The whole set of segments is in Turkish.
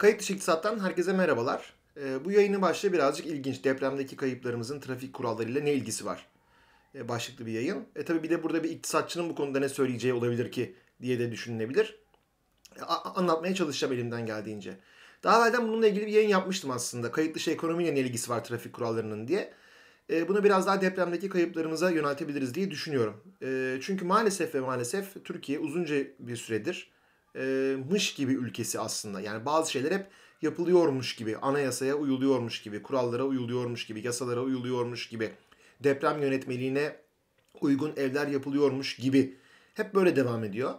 Kayıt dışı iktisattan herkese merhabalar. E, bu yayının başlığı birazcık ilginç. Depremdeki kayıplarımızın trafik kurallarıyla ne ilgisi var? E, başlıklı bir yayın. E tabi bir de burada bir iktisatçının bu konuda ne söyleyeceği olabilir ki diye de düşünülebilir. E, anlatmaya çalışacağım elimden geldiğince. Daha evvelden bununla ilgili bir yayın yapmıştım aslında. Kayıt dışı ekonomiyle ne ilgisi var trafik kurallarının diye. E, bunu biraz daha depremdeki kayıplarımıza yöneltebiliriz diye düşünüyorum. E, çünkü maalesef ve maalesef Türkiye uzunca bir süredir e, mış gibi ülkesi aslında. Yani bazı şeyler hep yapılıyormuş gibi, anayasaya uyuluyormuş gibi, kurallara uyuluyormuş gibi, yasalara uyuluyormuş gibi, deprem yönetmeliğine uygun evler yapılıyormuş gibi. Hep böyle devam ediyor.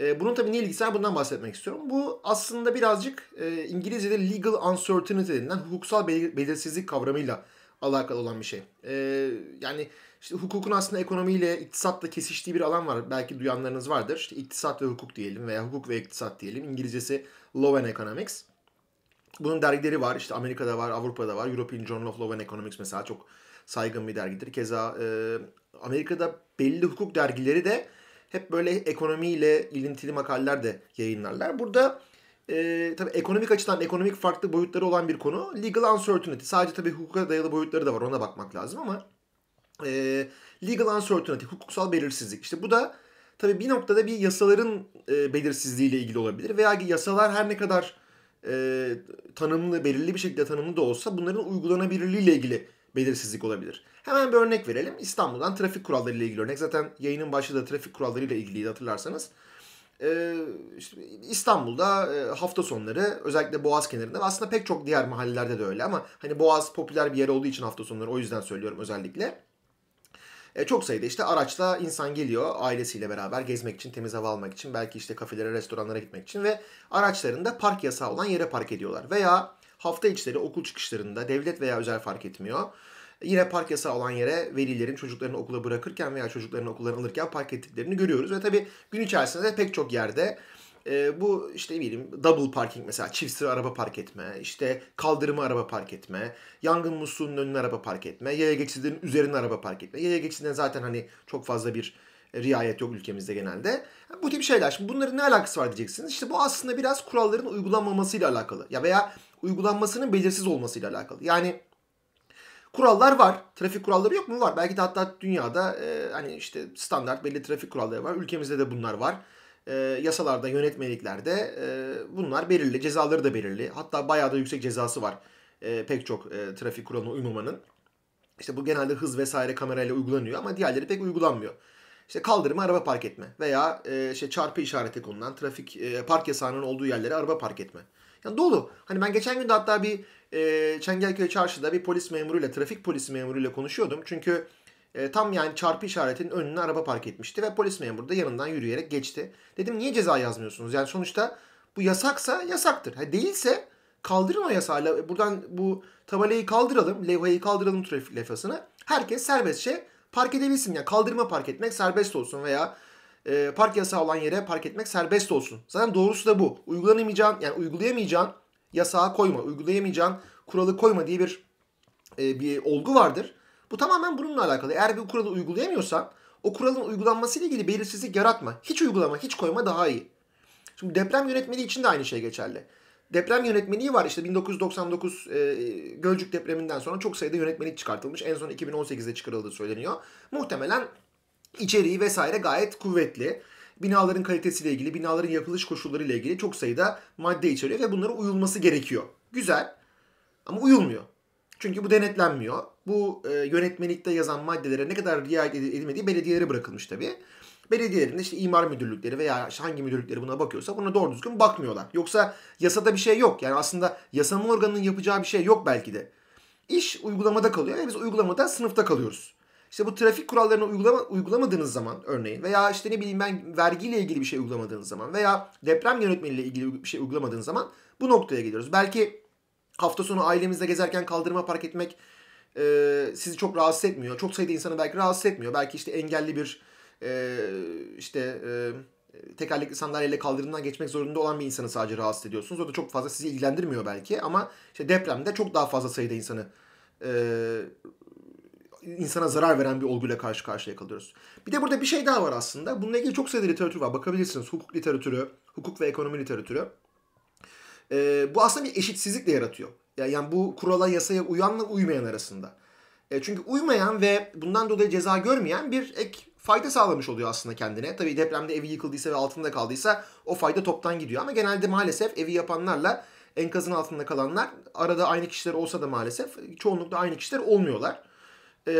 E, bunun tabii ne ilgisi var bundan bahsetmek istiyorum. Bu aslında birazcık e, İngilizce'de legal uncertainty denilen hukuksal belirsizlik kavramıyla alakalı olan bir şey. Ee, yani işte hukukun aslında ekonomiyle, iktisatla kesiştiği bir alan var. Belki duyanlarınız vardır. İşte iktisat ve hukuk diyelim veya hukuk ve iktisat diyelim. İngilizcesi Law and Economics. Bunun dergileri var. İşte Amerika'da var, Avrupa'da var. European Journal of Law and Economics mesela çok saygın bir dergidir. Keza e, Amerika'da belli hukuk dergileri de hep böyle ekonomiyle ilintili makaleler de yayınlarlar. Burada e, tabii ekonomik açıdan ekonomik farklı boyutları olan bir konu. Legal uncertainty. Sadece tabii hukuka dayalı boyutları da var. Ona bakmak lazım ama e, legal uncertainty, hukuksal belirsizlik. İşte bu da tabii bir noktada bir yasaların e, belirsizliğiyle ilgili olabilir. Veya yasalar her ne kadar e, tanımlı, belirli bir şekilde tanımlı da olsa bunların uygulanabilirliğiyle ilgili belirsizlik olabilir. Hemen bir örnek verelim. İstanbul'dan trafik kuralları ile ilgili örnek. Zaten yayının başında trafik kuralları ile ilgiliydi hatırlarsanız e, işte İstanbul'da e, hafta sonları özellikle Boğaz kenarında aslında pek çok diğer mahallelerde de öyle ama hani Boğaz popüler bir yer olduğu için hafta sonları o yüzden söylüyorum özellikle. E, çok sayıda işte araçla insan geliyor ailesiyle beraber gezmek için, temiz hava almak için, belki işte kafelere, restoranlara gitmek için ve araçlarında park yasağı olan yere park ediyorlar. Veya hafta içleri okul çıkışlarında devlet veya özel fark etmiyor yine park yasağı olan yere velilerin çocuklarını okula bırakırken veya çocuklarını okuldan alırken park ettiklerini görüyoruz. Ve tabii gün içerisinde de pek çok yerde e, bu işte ne bileyim double parking mesela çift sıra araba park etme, işte kaldırıma araba park etme, yangın musluğunun önüne araba park etme, yaya geçidinin üzerine araba park etme. Yaya geçidine zaten hani çok fazla bir riayet yok ülkemizde genelde. bu tip şeyler. Şimdi bunların ne alakası var diyeceksiniz. İşte bu aslında biraz kuralların uygulanmamasıyla alakalı. Ya veya uygulanmasının belirsiz olmasıyla alakalı. Yani kurallar var. Trafik kuralları yok mu? Var. Belki de hatta dünyada e, hani işte standart belli trafik kuralları var. Ülkemizde de bunlar var. E, yasalarda, yönetmeliklerde e, bunlar belirli. Cezaları da belirli. Hatta bayağı da yüksek cezası var. E, pek çok e, trafik kuralına uymamanın. İşte bu genelde hız vesaire kamerayla uygulanıyor ama diğerleri pek uygulanmıyor. İşte kaldırma, araba park etme veya e, işte çarpı işareti konulan trafik e, park yasağının olduğu yerlere araba park etme. Yani dolu. Hani ben geçen gün de hatta bir e, Çengelköy çarşıda bir polis memuruyla, trafik polisi memuruyla konuşuyordum. Çünkü e, tam yani çarpı işaretinin önüne araba park etmişti ve polis memuru da yanından yürüyerek geçti. Dedim niye ceza yazmıyorsunuz? Yani sonuçta bu yasaksa yasaktır. Ha, hani değilse kaldırın o yasağı. Buradan bu tabelayı kaldıralım, levhayı kaldıralım trafik levhasını. Herkes serbestçe park edebilsin. Yani kaldırma park etmek serbest olsun veya e, park yasağı olan yere park etmek serbest olsun. Zaten doğrusu da bu. Uygulanamayacağın yani uygulayamayacağın yasağa koyma, uygulayamayacağın kuralı koyma diye bir e, bir olgu vardır. Bu tamamen bununla alakalı. Eğer bir kuralı uygulayamıyorsan o kuralın uygulanması ile ilgili belirsizlik yaratma. Hiç uygulama, hiç koyma daha iyi. Şimdi deprem yönetmeliği için de aynı şey geçerli. Deprem yönetmeliği var işte 1999 e, Gölcük depreminden sonra çok sayıda yönetmelik çıkartılmış. En son 2018'de çıkarıldığı söyleniyor. Muhtemelen içeriği vesaire gayet kuvvetli. Binaların kalitesiyle ilgili, binaların yapılış koşulları ile ilgili çok sayıda madde içeriyor ve bunlara uyulması gerekiyor. Güzel ama uyulmuyor. Çünkü bu denetlenmiyor. Bu e, yönetmelikte yazan maddelere ne kadar riayet edilmediği belediyelere bırakılmış tabii. Belediyelerin işte imar müdürlükleri veya hangi müdürlükleri buna bakıyorsa buna doğru düzgün bakmıyorlar. Yoksa yasada bir şey yok. Yani aslında yasama organının yapacağı bir şey yok belki de. İş uygulamada kalıyor ve biz uygulamada sınıfta kalıyoruz. İşte bu trafik kurallarını uygulama, uygulamadığınız zaman örneğin veya işte ne bileyim ben vergiyle ilgili bir şey uygulamadığınız zaman veya deprem yönetmeniyle ilgili bir şey uygulamadığınız zaman bu noktaya geliyoruz. Belki hafta sonu ailemizle gezerken kaldırıma park etmek e, sizi çok rahatsız etmiyor. Çok sayıda insanı belki rahatsız etmiyor. Belki işte engelli bir e, işte e, tekerlekli sandalyeyle kaldırımdan geçmek zorunda olan bir insanı sadece rahatsız ediyorsunuz. O da çok fazla sizi ilgilendirmiyor belki ama işte depremde çok daha fazla sayıda insanı e, insana zarar veren bir olguyla karşı karşıya kalıyoruz. Bir de burada bir şey daha var aslında. Bununla ilgili çok sayıda literatür var. Bakabilirsiniz. Hukuk literatürü, hukuk ve ekonomi literatürü. E, bu aslında bir eşitsizlik de yaratıyor. Yani bu kurala, yasaya uyanla uymayan arasında. E, çünkü uymayan ve bundan dolayı ceza görmeyen bir ek fayda sağlamış oluyor aslında kendine. Tabii depremde evi yıkıldıysa ve altında kaldıysa o fayda toptan gidiyor. Ama genelde maalesef evi yapanlarla enkazın altında kalanlar arada aynı kişiler olsa da maalesef çoğunlukla aynı kişiler olmuyorlar. E,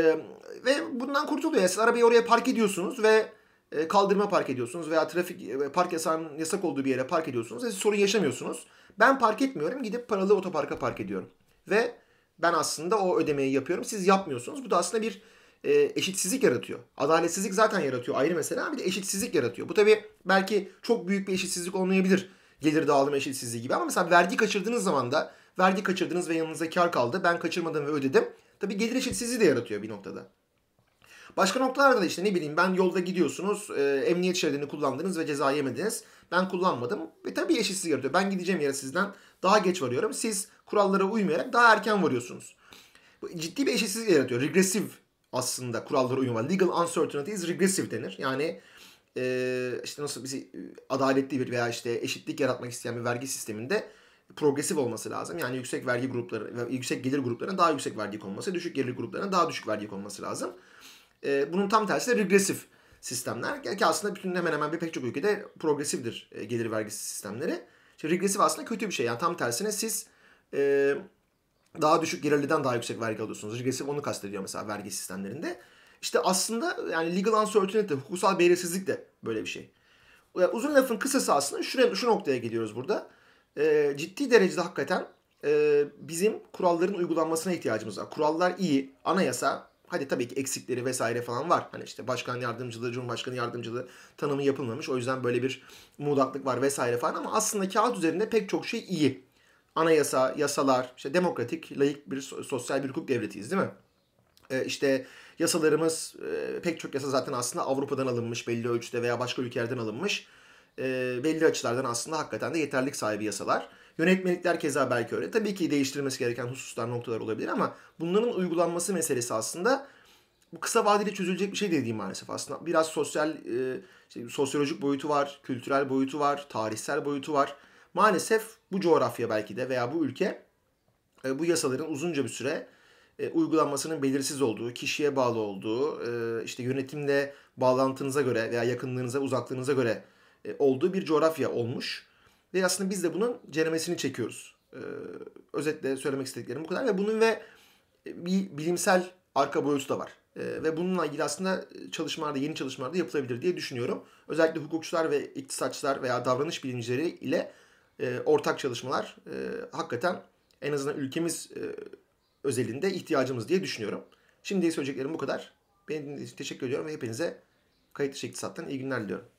ve bundan kurtuluyor. Yani siz arabayı oraya park ediyorsunuz ve e, kaldırma park ediyorsunuz veya trafik e, park yasağının yasak olduğu bir yere park ediyorsunuz ve siz sorun yaşamıyorsunuz. Ben park etmiyorum. Gidip paralı otoparka park ediyorum. Ve ben aslında o ödemeyi yapıyorum. Siz yapmıyorsunuz. Bu da aslında bir e, eşitsizlik yaratıyor. Adaletsizlik zaten yaratıyor ayrı mesela. Bir de eşitsizlik yaratıyor. Bu tabii belki çok büyük bir eşitsizlik olmayabilir. Gelir dağılım eşitsizliği gibi ama mesela vergi kaçırdığınız zaman da vergi kaçırdınız ve yanınıza kar kaldı. Ben kaçırmadım ve ödedim. Tabii gelir eşitsizliği de yaratıyor bir noktada. Başka noktalarda da işte ne bileyim ben yolda gidiyorsunuz, e, emniyet şeridini kullandınız ve ceza yemediniz. Ben kullanmadım ve tabii eşitsizlik yaratıyor. Ben gideceğim yere sizden daha geç varıyorum. Siz kurallara uymayarak daha erken varıyorsunuz. Bu ciddi bir eşitsizlik yaratıyor. Regresif aslında kurallara uyma. Legal uncertainty is regressive denir. Yani e, işte nasıl bizi e, adaletli bir veya işte eşitlik yaratmak isteyen bir vergi sisteminde progresif olması lazım. Yani yüksek vergi grupları, yüksek gelir gruplarına daha yüksek vergi konması, düşük gelir gruplarına daha düşük vergi konması lazım. Ee, bunun tam tersi de regresif sistemler. Ki aslında bütün hemen hemen bir pek çok ülkede progresifdir e, gelir vergisi sistemleri. Şimdi regresif aslında kötü bir şey. Yani tam tersine siz e, daha düşük gelirliden daha yüksek vergi alıyorsunuz. Regresif onu kastediyor mesela vergi sistemlerinde. İşte aslında yani legal uncertainty, hukusal belirsizlik de böyle bir şey. uzun lafın kısası aslında şu, şu noktaya geliyoruz burada e, ciddi derecede hakikaten e, bizim kuralların uygulanmasına ihtiyacımız var. Kurallar iyi, anayasa hadi tabii ki eksikleri vesaire falan var. Hani işte başkan yardımcılığı, cumhurbaşkanı yardımcılığı tanımı yapılmamış. O yüzden böyle bir muğlaklık var vesaire falan ama aslında kağıt üzerinde pek çok şey iyi. Anayasa, yasalar, işte demokratik, layık bir sosyal bir hukuk devletiyiz değil mi? E, işte yasalarımız, e, pek çok yasa zaten aslında Avrupa'dan alınmış belli ölçüde veya başka ülkelerden alınmış e, belli açılardan aslında hakikaten de yeterlik sahibi yasalar. Yönetmelikler keza belki öyle. Tabii ki değiştirilmesi gereken hususlar, noktalar olabilir ama bunların uygulanması meselesi aslında bu kısa vadede çözülecek bir şey de değil maalesef aslında. Biraz sosyal, e, işte, sosyolojik boyutu var, kültürel boyutu var, tarihsel boyutu var. Maalesef bu coğrafya belki de veya bu ülke e, bu yasaların uzunca bir süre e, uygulanmasının belirsiz olduğu, kişiye bağlı olduğu, e, işte yönetimle bağlantınıza göre veya yakınlığınıza, uzaklığınıza göre e, olduğu bir coğrafya olmuş. Ve aslında biz de bunun ceremesini çekiyoruz. Ee, özetle söylemek istediklerim bu kadar. Ve bunun ve e, bir bilimsel arka boyutu da var. Ee, ve bununla ilgili aslında e, çalışmalarda, yeni çalışmalarda yapılabilir diye düşünüyorum. Özellikle hukukçular ve iktisatçılar veya davranış bilimcileri ile e, ortak çalışmalar e, hakikaten en azından ülkemiz e, özelinde ihtiyacımız diye düşünüyorum. Şimdi söyleyeceklerim bu kadar. Ben teşekkür ediyorum ve hepinize kayıt dışı iktisattan iyi günler diliyorum.